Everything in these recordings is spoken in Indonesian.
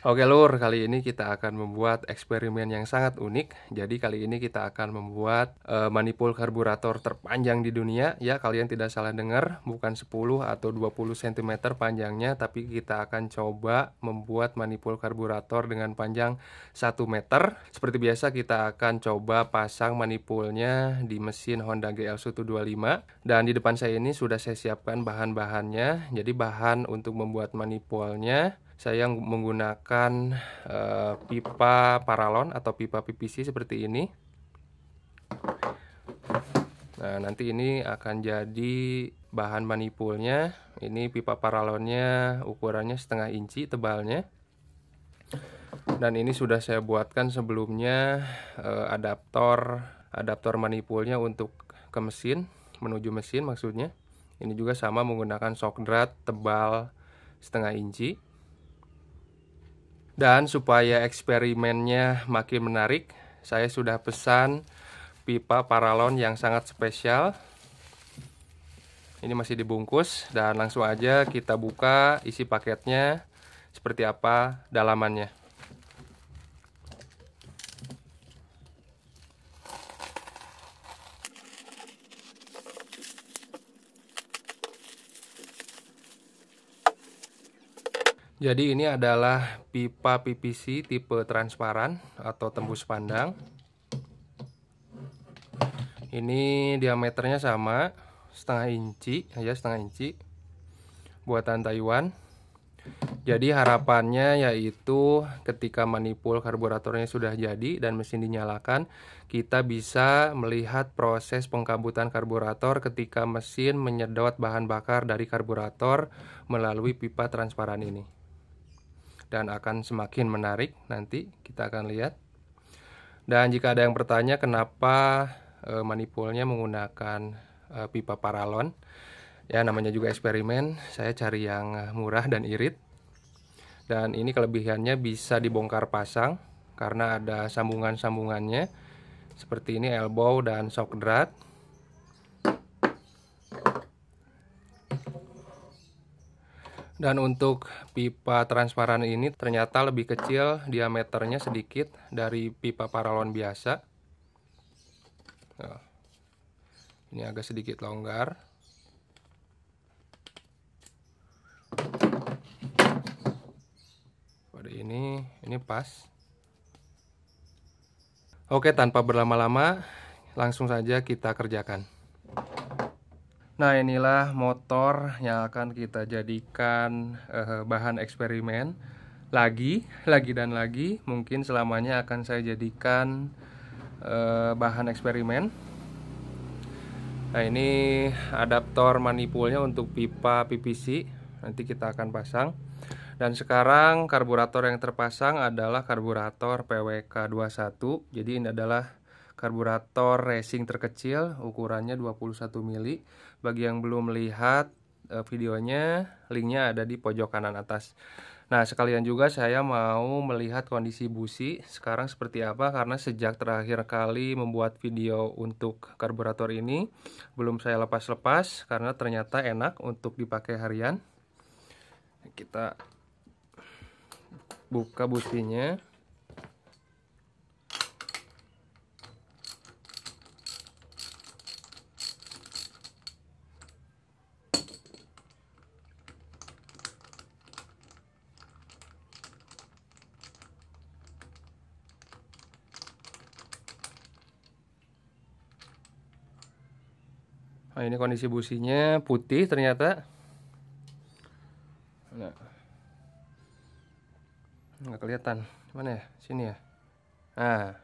Oke Lur, kali ini kita akan membuat eksperimen yang sangat unik. Jadi kali ini kita akan membuat e, manipul karburator terpanjang di dunia. Ya, kalian tidak salah dengar, bukan 10 atau 20 cm panjangnya, tapi kita akan coba membuat manipul karburator dengan panjang 1 meter. Seperti biasa kita akan coba pasang manipulnya di mesin Honda GL125. Dan di depan saya ini sudah saya siapkan bahan-bahannya. Jadi bahan untuk membuat manipulnya saya menggunakan uh, pipa paralon atau pipa PVC seperti ini nah nanti ini akan jadi bahan manipulnya ini pipa paralonnya ukurannya setengah inci tebalnya dan ini sudah saya buatkan sebelumnya eh, adaptor adaptor manipulnya untuk ke mesin menuju mesin maksudnya ini juga sama menggunakan sok drat tebal setengah inci dan supaya eksperimennya makin menarik, saya sudah pesan pipa paralon yang sangat spesial. Ini masih dibungkus dan langsung aja kita buka isi paketnya seperti apa dalamannya. Jadi ini adalah pipa PVC tipe transparan atau tembus pandang. Ini diameternya sama setengah inci ya setengah inci buatan Taiwan. Jadi harapannya yaitu ketika manipul karburatornya sudah jadi dan mesin dinyalakan, kita bisa melihat proses pengkabutan karburator ketika mesin menyedot bahan bakar dari karburator melalui pipa transparan ini dan akan semakin menarik nanti kita akan lihat. Dan jika ada yang bertanya kenapa e, manipulnya menggunakan e, pipa paralon, ya namanya juga eksperimen, saya cari yang murah dan irit. Dan ini kelebihannya bisa dibongkar pasang karena ada sambungan-sambungannya seperti ini elbow dan shock drat Dan untuk pipa transparan ini ternyata lebih kecil diameternya sedikit dari pipa paralon biasa. Nah, ini agak sedikit longgar. Pada ini, ini pas. Oke, tanpa berlama-lama, langsung saja kita kerjakan. Nah inilah motor yang akan kita jadikan uh, bahan eksperimen lagi, lagi dan lagi. Mungkin selamanya akan saya jadikan uh, bahan eksperimen. Nah ini adaptor manipulnya untuk pipa PVC. Nanti kita akan pasang. Dan sekarang karburator yang terpasang adalah karburator PWK21. Jadi ini adalah karburator racing terkecil ukurannya 21 mili. Bagi yang belum melihat uh, eh, videonya, linknya ada di pojok kanan atas. Nah, sekalian juga saya mau melihat kondisi busi sekarang seperti apa karena sejak terakhir kali membuat video untuk karburator ini belum saya lepas-lepas karena ternyata enak untuk dipakai harian. Kita buka businya. Nah, ini kondisi businya putih ternyata. Nah. Nggak kelihatan. Mana ya? Sini ya. Nah.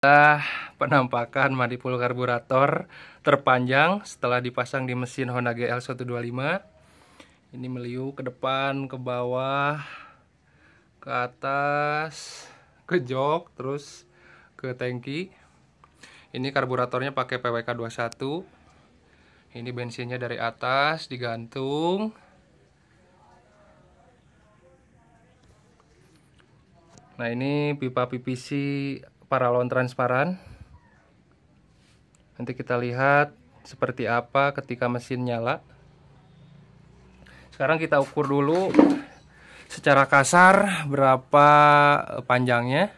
adalah penampakan manipul karburator terpanjang setelah dipasang di mesin Honda GL125 ini meliu ke depan, ke bawah ke atas ke jok, terus ke tangki ini karburatornya pakai PWK21 ini bensinnya dari atas digantung Nah ini pipa PVC paralon transparan. Nanti kita lihat seperti apa ketika mesin nyala. Sekarang kita ukur dulu secara kasar berapa eh, panjangnya.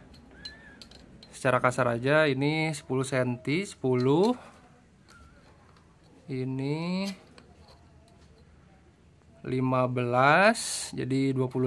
Secara kasar aja ini 10 cm, 10 ini 15 jadi 25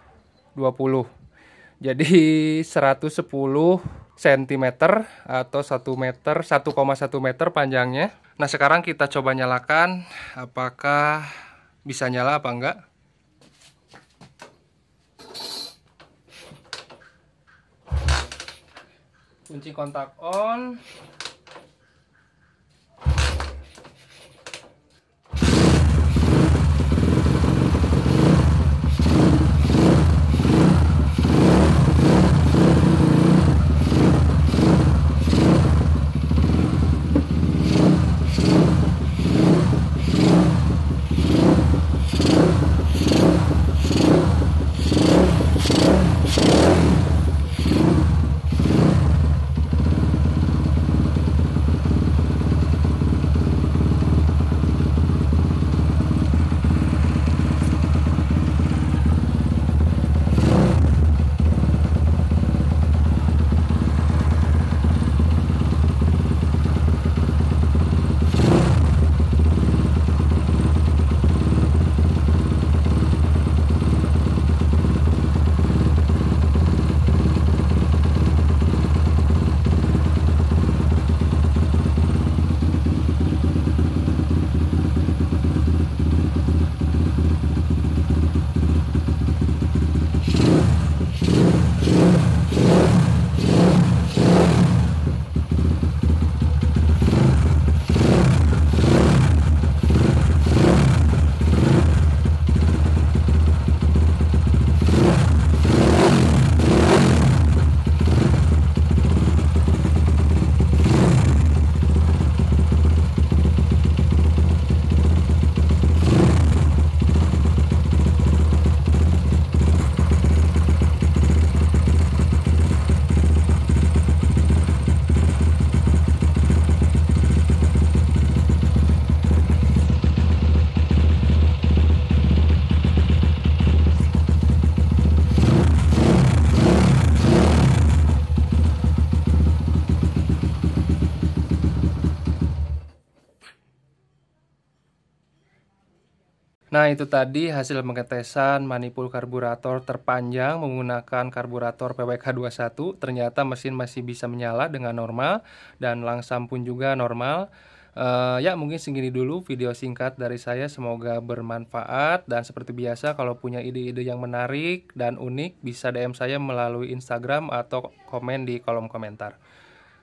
20 jadi 110 cm atau 1 meter 1,1 meter panjangnya nah sekarang kita coba nyalakan apakah bisa nyala apa enggak kunci kontak on Nah, itu tadi hasil pengetesan manipul karburator terpanjang menggunakan karburator PWK21. Ternyata mesin masih bisa menyala dengan normal dan langsam pun juga normal. Uh, ya mungkin segini dulu video singkat dari saya semoga bermanfaat dan seperti biasa kalau punya ide-ide yang menarik dan unik bisa DM saya melalui Instagram atau komen di kolom komentar.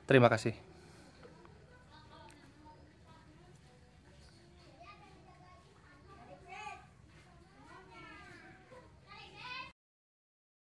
Terima kasih.